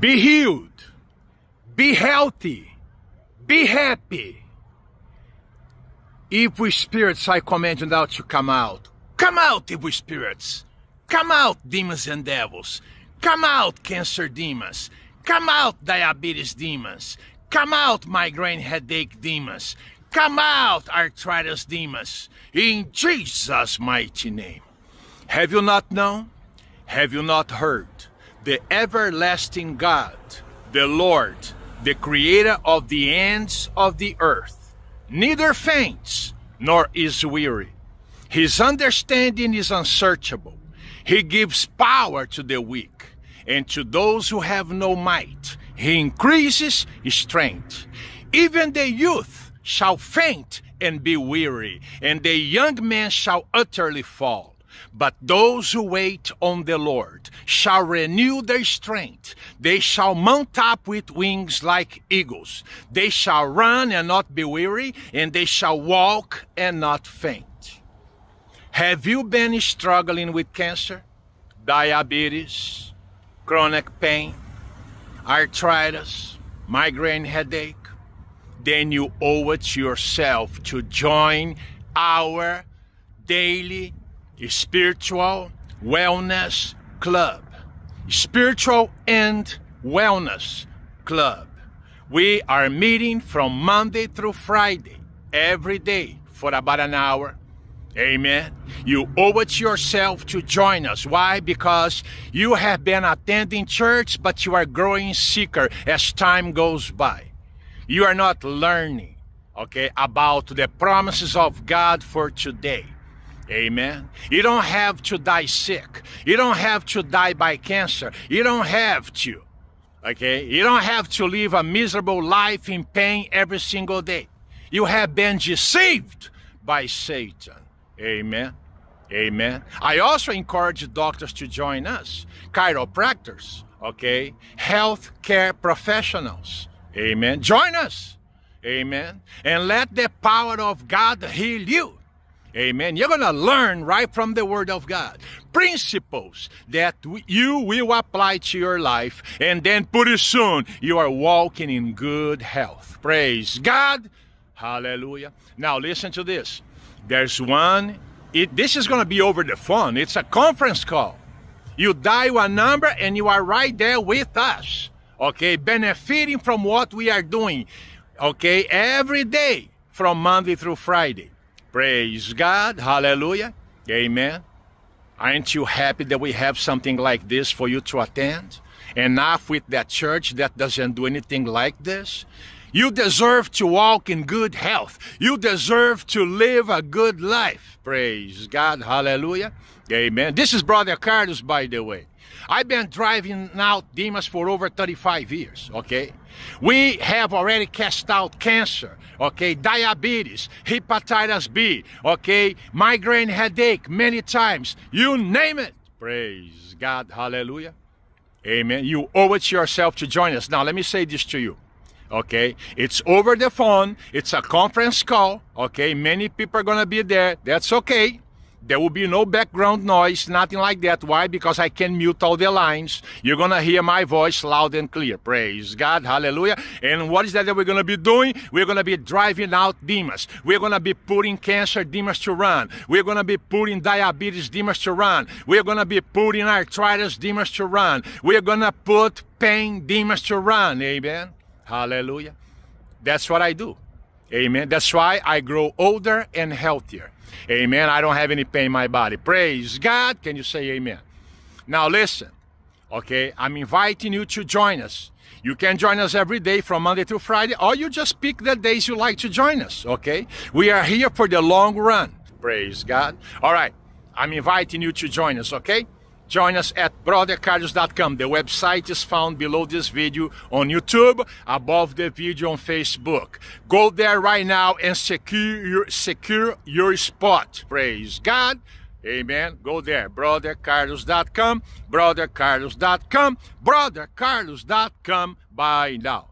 Be healed. Be healthy. Be happy. Evil spirits, I command you now to come out. Come out, evil spirits. Come out, demons and devils. Come out, cancer demons. Come out, diabetes demons. Come out, migraine headache demons. Come out, arthritis demons. In Jesus' mighty name. Have you not known? Have you not heard? the everlasting God, the Lord, the creator of the ends of the earth, neither faints nor is weary. His understanding is unsearchable. He gives power to the weak, and to those who have no might, he increases strength. Even the youth shall faint and be weary, and the young man shall utterly fall. But those who wait on the Lord shall renew their strength. They shall mount up with wings like eagles. They shall run and not be weary, and they shall walk and not faint. Have you been struggling with cancer, diabetes, chronic pain, arthritis, migraine headache? Then you owe it to yourself to join our daily spiritual wellness club. Spiritual and wellness club. We are meeting from Monday through Friday every day for about an hour. Amen. You owe it to yourself to join us. Why? Because you have been attending church, but you are growing sicker as time goes by. You are not learning, okay, about the promises of God for today. Amen. You don't have to die sick. You don't have to die by cancer. You don't have to. Okay? You don't have to live a miserable life in pain every single day. You have been deceived by Satan. Amen. Amen. I also encourage doctors to join us, chiropractors, okay, healthcare professionals. Amen. Join us. Amen. And let the power of God heal you. Amen. You're going to learn right from the Word of God principles that you will apply to your life, and then pretty soon you are walking in good health. Praise God. Hallelujah. Now, listen to this. There's one, it, this is going to be over the phone, it's a conference call. You dial a number and you are right there with us, okay, benefiting from what we are doing, okay, every day from Monday through Friday. Praise God. Hallelujah. Amen. Aren't you happy that we have something like this for you to attend? Enough with that church that doesn't do anything like this. You deserve to walk in good health. You deserve to live a good life. Praise God. Hallelujah. Amen. This is Brother Carlos, by the way. I've been driving out demons for over 35 years, okay? We have already cast out cancer, okay? Diabetes, hepatitis B, okay? Migraine headache many times. You name it. Praise God. Hallelujah. Amen. You owe it to yourself to join us. Now, let me say this to you okay it's over the phone it's a conference call okay many people are gonna be there that's okay there will be no background noise nothing like that why because i can mute all the lines you're gonna hear my voice loud and clear praise god hallelujah and what is that that we're gonna be doing we're gonna be driving out demons we're gonna be putting cancer demons to run we're gonna be putting diabetes demons to run we're gonna be putting arthritis demons to run we're gonna put pain demons to run amen Hallelujah. That's what I do. Amen. That's why I grow older and healthier. Amen. I don't have any pain in my body. Praise God. Can you say amen? Now listen. Okay, I'm inviting you to join us. You can join us every day from Monday to Friday, or you just pick the days you like to join us. Okay, we are here for the long run. Praise God. All right, I'm inviting you to join us. Okay join us at brothercarlos.com. The website is found below this video on YouTube, above the video on Facebook. Go there right now and secure your, secure your spot. Praise God. Amen. Go there, brothercarlos.com, brothercarlos.com, brothercarlos.com. Buy now.